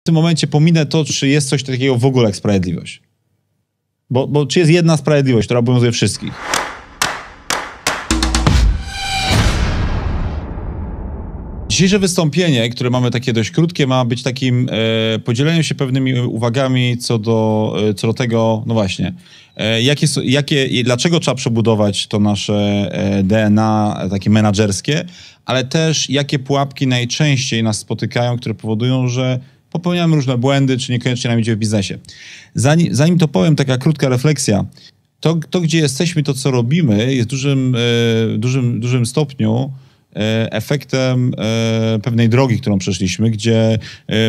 w tym momencie pominę to, czy jest coś takiego w ogóle jak sprawiedliwość. Bo, bo czy jest jedna sprawiedliwość, która obowiązuje wszystkich? Dzisiejsze wystąpienie, które mamy takie dość krótkie, ma być takim e, podzieleniem się pewnymi uwagami co do, e, co do tego, no właśnie, e, jakie, jakie, dlaczego trzeba przebudować to nasze e, DNA takie menadżerskie, ale też jakie pułapki najczęściej nas spotykają, które powodują, że popełniamy różne błędy, czy niekoniecznie nam idzie w biznesie. Zanim, zanim to powiem, taka krótka refleksja. To, to, gdzie jesteśmy, to, co robimy, jest w dużym, e, dużym, dużym stopniu e, efektem e, pewnej drogi, którą przeszliśmy, gdzie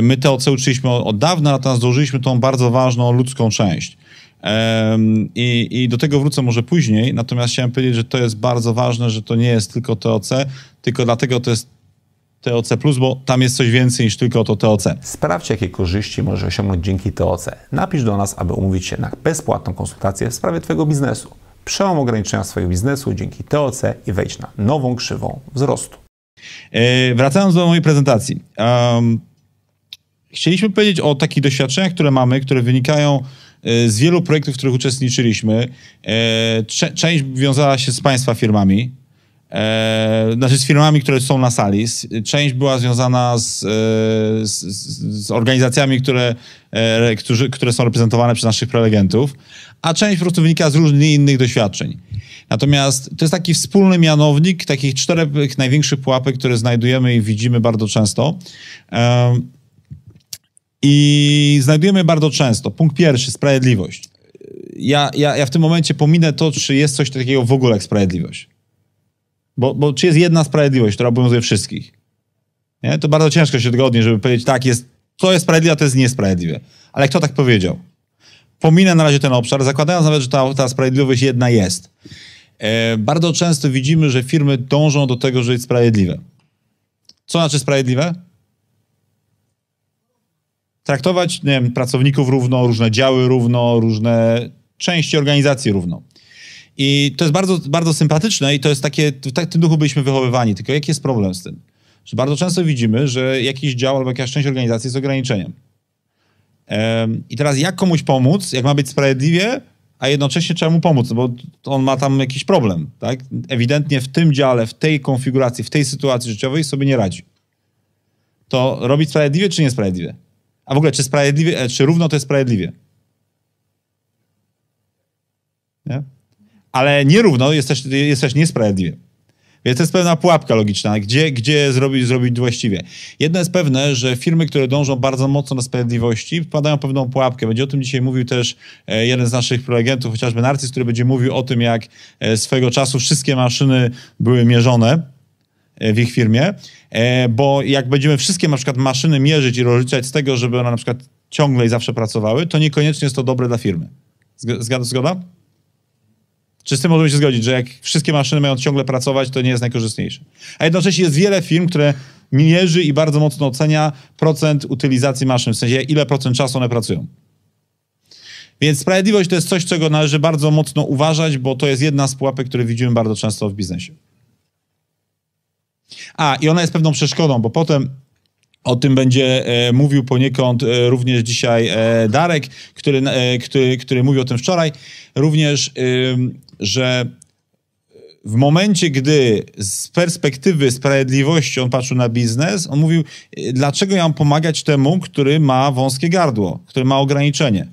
my te OC uczyliśmy od, od dawna, natomiast dołożyliśmy tą bardzo ważną ludzką część. I, I, do tego wrócę może później, natomiast chciałem powiedzieć, że to jest bardzo ważne, że to nie jest tylko TOC, tylko dlatego to jest TOC, bo tam jest coś więcej niż tylko to TOC. Sprawdź, jakie korzyści możesz osiągnąć dzięki TOC. Napisz do nas, aby umówić się na bezpłatną konsultację w sprawie Twojego biznesu. Przełom ograniczenia swojego biznesu dzięki TOC i wejdź na nową krzywą wzrostu. Yy, wracając do mojej prezentacji. Um, chcieliśmy powiedzieć o takich doświadczeniach, które mamy, które wynikają e, z wielu projektów, w których uczestniczyliśmy. E, część wiązała się z Państwa firmami, e, znaczy z firmami, które są na sali. Część była związana e, z, z, z, organizacjami, które, e, którzy, które są reprezentowane przez naszych prelegentów, a część po prostu wynika z różnych innych doświadczeń. Natomiast to jest taki wspólny mianownik takich czterech największych pułapek, które znajdujemy i widzimy bardzo często. E, I znajdujemy bardzo często. Punkt pierwszy, sprawiedliwość. Ja, ja, ja w tym momencie pominę to, czy jest coś takiego w ogóle jak sprawiedliwość. Bo, bo czy jest jedna sprawiedliwość, która obowiązuje wszystkich? Nie? To bardzo ciężko się tego żeby powiedzieć, tak, jest, to jest sprawiedliwe, a to jest niesprawiedliwe. Ale kto tak powiedział? Pominę na razie ten obszar, zakładając nawet, że ta, ta sprawiedliwość jedna jest. E, bardzo często widzimy, że firmy dążą do tego, żeby być sprawiedliwe. Co znaczy sprawiedliwe? Traktować nie wiem, pracowników równo, różne działy równo, różne części organizacji równo. I to jest bardzo, bardzo sympatyczne i to jest takie, tak- w tym duchu byliśmy wychowywani, tylko jaki jest problem z tym? Że bardzo często widzimy, że jakiś dział albo jakaś część organizacji jest ograniczeniem. Um, I teraz jak komuś pomóc, jak ma być sprawiedliwie, a jednocześnie trzeba mu pomóc, no bo on ma tam jakiś problem, tak? Ewidentnie w tym dziale, w tej konfiguracji, w tej sytuacji życiowej sobie nie radzi. To robić sprawiedliwie czy niesprawiedliwie? A w ogóle, czy sprawiedliwie, e, czy równo to jest sprawiedliwie? Nie? ale nierówno jesteś jesteś niesprawiedliwy. Więc to jest pewna pułapka logiczna, gdzie, gdzie zrobić, zrobić właściwie. Jedno jest pewne, że firmy, które dążą bardzo mocno do sprawiedliwości, wpadają pewną pułapkę. Będzie o tym dzisiaj mówił też e, jeden z naszych prelegentów, chociażby Narcyz, który będzie mówił o tym, jak e, swego czasu wszystkie maszyny były mierzone e, w ich firmie, bo jak będziemy wszystkie na przykład maszyny mierzyć i rozliczać z tego, żeby one na przykład ciągle i zawsze pracowały, to niekoniecznie jest to dobre dla firmy. Zgoda? zgoda? Czy z tym możemy się zgodzić, że jak wszystkie maszyny mają ciągle pracować, to nie jest najkorzystniejsze. A jednocześnie jest wiele firm, które mierzy i bardzo mocno ocenia procent utylizacji maszyn, w sensie ile procent czasu one pracują. Więc sprawiedliwość to jest coś, czego należy bardzo mocno uważać, bo to jest jedna z pułapek, które widzimy bardzo często w biznesie. A, i ona jest pewną przeszkodą, bo potem o tym będzie e, mówił poniekąd e, również dzisiaj e, Darek, który, e, który, który mówił o tym wczoraj. Również że w momencie, gdy z perspektywy sprawiedliwości on patrzył na biznes, on mówił, dlaczego ja mam pomagać temu, który ma wąskie gardło, który ma ograniczenie.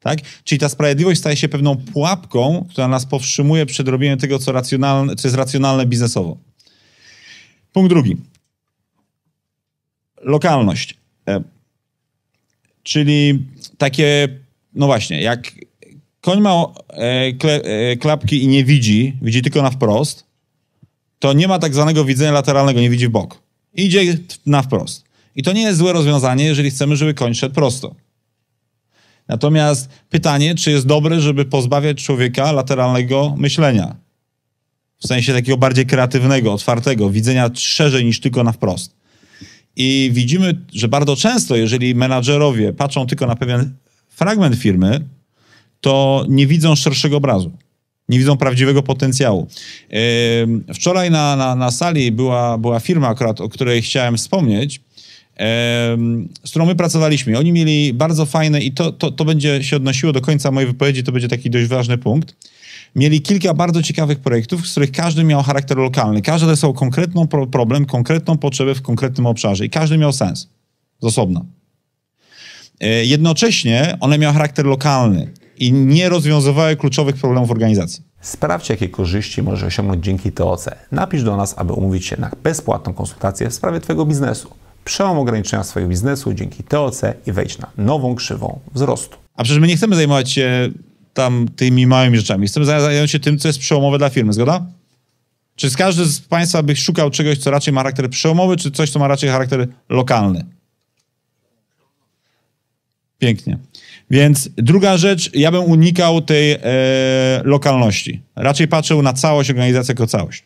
Tak? Czyli ta sprawiedliwość staje się pewną pułapką, która nas powstrzymuje przed robieniem tego, co, racjonalne, co jest racjonalne biznesowo. Punkt drugi. Lokalność. E, czyli takie, no właśnie, jak koń ma e, kle, e, klapki i nie widzi, widzi tylko na wprost, to nie ma tak zwanego widzenia lateralnego, nie widzi w bok. Idzie na wprost. I to nie jest złe rozwiązanie, jeżeli chcemy, żeby koń szedł prosto. Natomiast pytanie, czy jest dobre, żeby pozbawiać człowieka lateralnego myślenia. W sensie takiego bardziej kreatywnego, otwartego, widzenia szerzej niż tylko na wprost. I widzimy, że bardzo często, jeżeli menadżerowie patrzą tylko na pewien fragment firmy, to nie widzą szerszego obrazu. Nie widzą prawdziwego potencjału. wczoraj na, na, na sali była, była firma, akurat, o której chciałem wspomnieć, z którą my pracowaliśmy. Oni mieli bardzo fajne, i to, to, to będzie się odnosiło do końca mojej wypowiedzi, to będzie taki dość ważny punkt mieli kilka bardzo ciekawych projektów, z których każdy miał charakter lokalny. Każdy dostał konkretną pro problem, konkretną potrzebę w konkretnym obszarze i każdy miał sens z osobna. Jednocześnie one miały charakter lokalny i nie rozwiązywały kluczowych problemów organizacji. Sprawdź, jakie korzyści możesz osiągnąć dzięki TOC. Napisz do nas, aby umówić się na bezpłatną konsultację w sprawie Twojego biznesu. Przełom ograniczenia swojego biznesu dzięki TOC i wejdź na nową krzywą wzrostu. A przecież my nie chcemy zajmować się tam tymi małymi rzeczami. Chcemy zająć się tym, co jest przełomowe dla firmy, zgoda? Czy każdy z Państwa by szukał czegoś, co raczej ma charakter przełomowy, czy coś, co ma raczej charakter lokalny? Pięknie. Więc druga rzecz, ja bym unikał tej e, lokalności. Raczej patrzył na całość organizacji jako całość.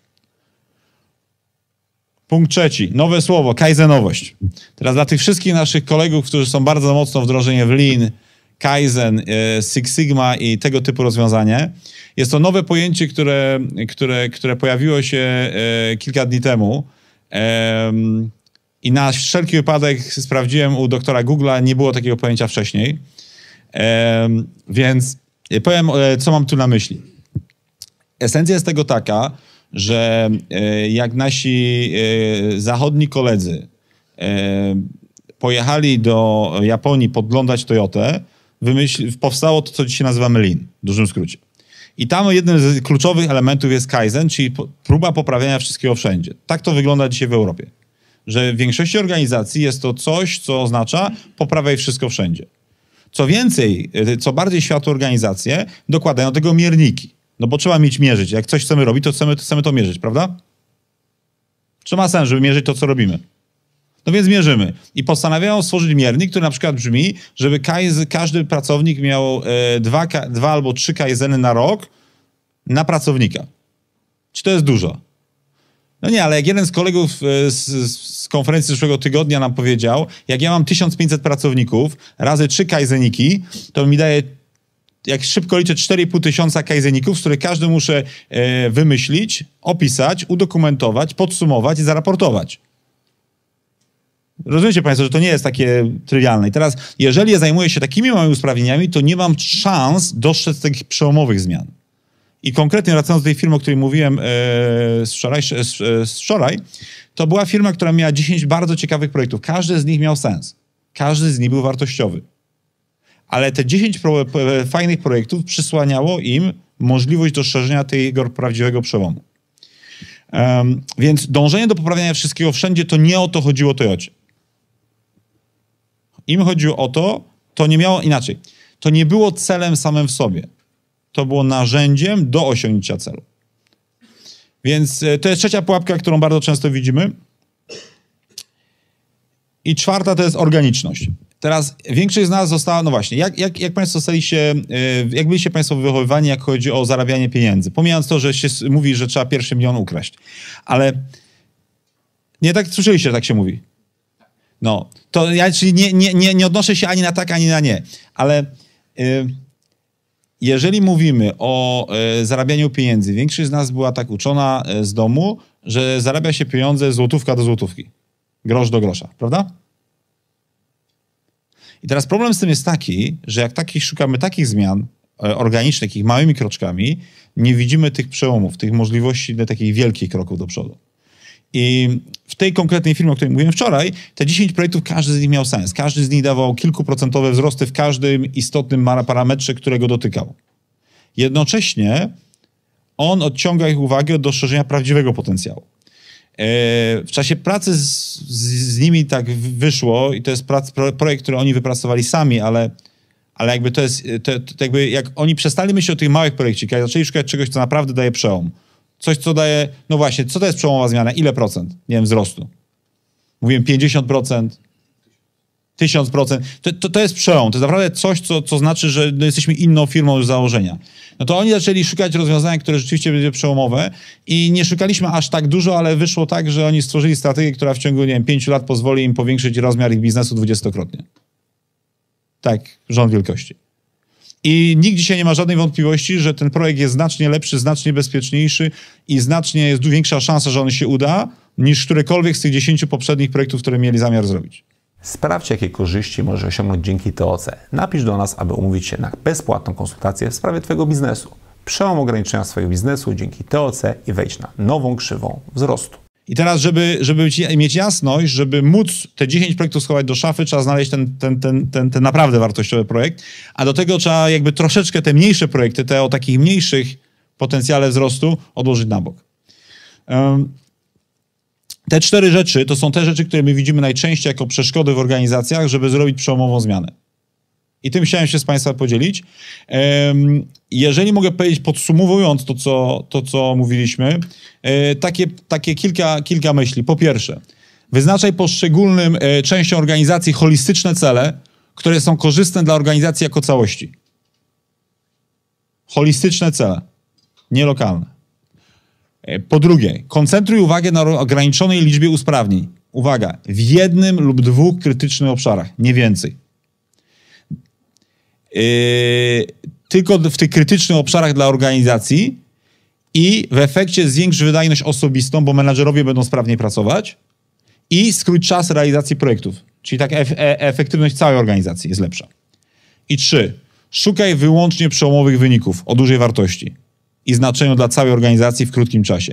Punkt trzeci, nowe słowo, kaizenowość. Teraz dla tych wszystkich naszych kolegów, którzy są bardzo mocno wdrożeni w Lean, Kaizen, e, Six Sigma i tego typu rozwiązanie. Jest to nowe pojęcie, które, które, które pojawiło się e, kilka dni temu. I na wszelki wypadek sprawdziłem u doktora Google'a, nie było takiego pojęcia wcześniej. Więc e, powiem, e, co mam tu na myśli. Esencja jest tego taka, że e, jak nasi zachodni koledzy pojechali do Japonii podglądać Toyotę, powstało to, co dzisiaj nazywamy Lean, w dużym skrócie. I tam jednym z kluczowych elementów jest Kaizen, czyli próba poprawiania wszystkiego wszędzie. Tak to wygląda dzisiaj w Europie. Że w większości organizacji jest to coś, co oznacza poprawiaj wszystko wszędzie. Co więcej, y, co bardziej światło organizacje dokładają do tego mierniki. No bo trzeba mieć mierzyć. Jak coś chcemy robić, to chcemy, to chcemy to mierzyć, prawda? Czy ma sens, żeby mierzyć to, co robimy? No więc mierzymy. I postanawiają stworzyć miernik, który na przykład brzmi, żeby każdy pracownik miał e, dwa, dwa albo trzy kajzeny na rok na pracownika. Czy to jest dużo? No nie, ale jak jeden z kolegów e, z, z, konferencji zeszłego tygodnia nam powiedział, jak ja mam 1500 pracowników razy 3 kajzeniki, to mi daje, jak szybko liczę, 4,5 tysiąca kajzeników, z których każdy muszę e, wymyślić, opisać, udokumentować, podsumować i zaraportować. Rozumiecie Państwo, że to nie jest takie trywialne. I teraz, jeżeli ja zajmuję się takimi małymi usprawnieniami, to nie mam szans dostrzec tych przełomowych zmian. I konkretnie wracając do tej firmy, o której mówiłem e, z, wczoraj, e, z, e, z wczoraj, to była firma, która miała 10 bardzo ciekawych projektów. Każdy z nich miał sens. Każdy z nich był wartościowy. Ale te 10 pro, e, fajnych projektów przysłaniało im możliwość dostrzeżenia tego prawdziwego przełomu. Um, więc dążenie do poprawiania wszystkiego wszędzie to nie o to chodziło Toyocie. Im chodziło o to, to nie miało inaczej. To nie było celem samym w sobie to było narzędziem do osiągnięcia celu. Więc e, to jest trzecia pułapka, którą bardzo często widzimy. I czwarta to jest organiczność. Teraz większość z nas została, no właśnie, jak, jak, jak Państwo zostaliście, e, jak byliście Państwo wychowywani, jak chodzi o zarabianie pieniędzy? Pomijając to, że się mówi, że trzeba pierwszy milion ukraść. Ale nie tak słyszeliście, tak się mówi. No, to ja czyli nie, nie, nie, nie odnoszę się ani na tak, ani na nie. Ale... Yy, jeżeli mówimy o e, zarabianiu pieniędzy, większość z nas była tak uczona e, z domu, że zarabia się pieniądze złotówka do złotówki, grosz do grosza, prawda? I teraz problem z tym jest taki, że jak takich szukamy takich zmian e, organicznych, ich małymi kroczkami, nie widzimy tych przełomów, tych możliwości dla takich wielkich kroków do przodu. I w tej konkretnej firmie, o której mówiłem wczoraj, te 10 projektów, każdy z nich miał sens. Każdy z nich dawał kilkuprocentowe wzrosty w każdym istotnym parametrze, którego dotykał. Jednocześnie on odciąga ich uwagę od dostrzeżenia prawdziwego potencjału. E, w czasie pracy z, z, z nimi tak wyszło, i to jest prac, projekt, który oni wypracowali sami, ale, ale jakby to jest, to, to jakby jak oni przestali myśleć o tych małych projekcikach, zaczęli szukać czegoś, co naprawdę daje przełom Coś, co daje, no właśnie, co to jest przełomowa zmiana? Ile procent, nie wiem, wzrostu? Mówiłem 50%, 1000%. To, to, to jest przełom. To jest naprawdę coś, co, co znaczy, że no jesteśmy inną firmą już z założenia. No to oni zaczęli szukać rozwiązania, które rzeczywiście będzie przełomowe i nie szukaliśmy aż tak dużo, ale wyszło tak, że oni stworzyli strategię, która w ciągu, nie wiem, 5 lat pozwoli im powiększyć rozmiar ich biznesu dwudziestokrotnie. Tak, rząd wielkości. I nikt dzisiaj nie ma żadnej wątpliwości, że ten projekt jest znacznie lepszy, znacznie bezpieczniejszy i znacznie jest większa szansa, że on się uda, niż którekolwiek z tych 10 poprzednich projektów, które mieli zamiar zrobić. Sprawdź, jakie korzyści możesz osiągnąć dzięki TOC. Napisz do nas, aby umówić się na bezpłatną konsultację w sprawie Twojego biznesu. Przełom ograniczenia swojego biznesu dzięki TOC i wejdź na nową krzywą wzrostu. I teraz, żeby, żeby mieć jasność, żeby móc te 10 projektów schować do szafy, trzeba znaleźć ten, ten, ten, ten, ten naprawdę wartościowy projekt, a do tego trzeba jakby troszeczkę te mniejsze projekty, te o takich mniejszych potencjale wzrostu odłożyć na bok. te cztery rzeczy to są te rzeczy, które my widzimy najczęściej jako przeszkody w organizacjach, żeby zrobić przełomową zmianę. I tym chciałem się z Państwem podzielić. Jeżeli mogę powiedzieć, podsumowując to, co, to, co mówiliśmy, e, takie, takie kilka, kilka myśli. Po pierwsze, wyznaczaj poszczególnym e, częściom organizacji holistyczne cele, które są korzystne dla organizacji jako całości. Holistyczne cele, nie lokalne. E, po drugie, koncentruj uwagę na ograniczonej liczbie usprawnień. Uwaga, w jednym lub dwóch krytycznych obszarach, nie więcej. Yy, tylko w tych krytycznych obszarach dla organizacji i w efekcie zwiększ wydajność osobistą, bo menadżerowie będą sprawniej pracować i skróć czas realizacji projektów. Czyli tak e, efektywność całej organizacji jest lepsza. I trzy, szukaj wyłącznie przełomowych wyników o dużej wartości i znaczeniu dla całej organizacji w krótkim czasie.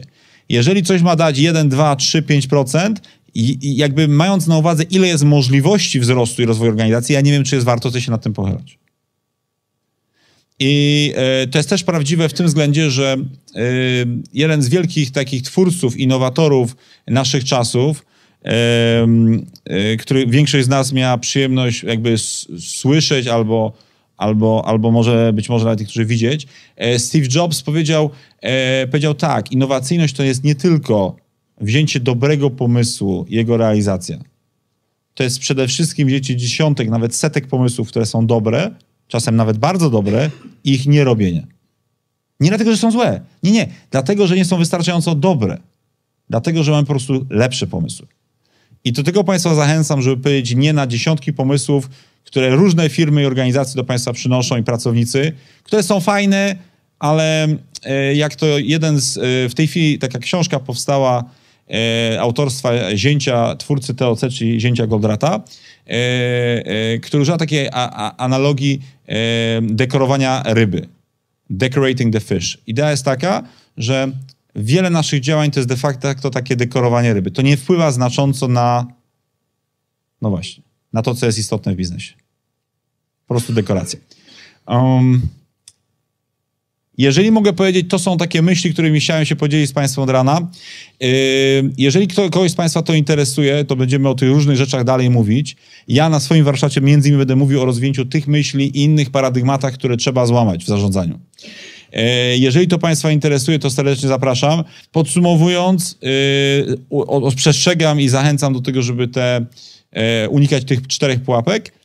Jeżeli coś ma dać 1, 2, 3, 5%, i jakby mając na uwadze, ile jest możliwości wzrostu i rozwoju organizacji, ja nie wiem, czy jest warto się nad tym pochylać. I e, to jest też prawdziwe w tym względzie, że e, jeden z wielkich takich twórców, innowatorów naszych czasów, e, który większość z nas miała przyjemność jakby słyszeć albo, albo, albo może być może nawet niektórzy widzieć, Steve Jobs powiedział, powiedział tak, innowacyjność to jest nie tylko wzięcie dobrego pomysłu, jego realizacja. To jest przede wszystkim wzięcie dziesiątek, nawet setek pomysłów, które są dobre, czasem nawet bardzo dobre, ich nie robienie. Nie dlatego, że są złe. Nie, nie. Dlatego, że nie są wystarczająco dobre. Dlatego, że mamy po prostu lepsze pomysły. I do tego Państwa zachęcam, żeby powiedzieć nie na dziesiątki pomysłów, które różne firmy i organizacje do Państwa przynoszą i pracownicy, które są fajne, ale e, jak to jeden z. E, w tej chwili taka książka powstała E, autorstwa zięcia twórcy TOC, czyli zięcia Goldrata, e, e, który używa takiej analogii dekorowania ryby. Decorating the fish. Idea jest taka, że wiele naszych działań to jest de facto takie dekorowanie ryby. To nie wpływa znacząco na, no właśnie, na to, co jest istotne w biznesie. Po prostu dekoracje. Um, jeżeli mogę powiedzieć, to są takie myśli, którymi chciałem się podzielić z Państwem od rana. Yy, jeżeli kto, kogoś z Państwa to interesuje, to będziemy o tych różnych rzeczach dalej mówić. Ja na swoim warsztacie między innymi będę mówił o rozwinięciu tych myśli i innych paradygmatach, które trzeba złamać w zarządzaniu. Yy, jeżeli to Państwa interesuje, to serdecznie zapraszam. Podsumowując, yy, przestrzegam i zachęcam do tego, żeby te, unikać tych czterech pułapek.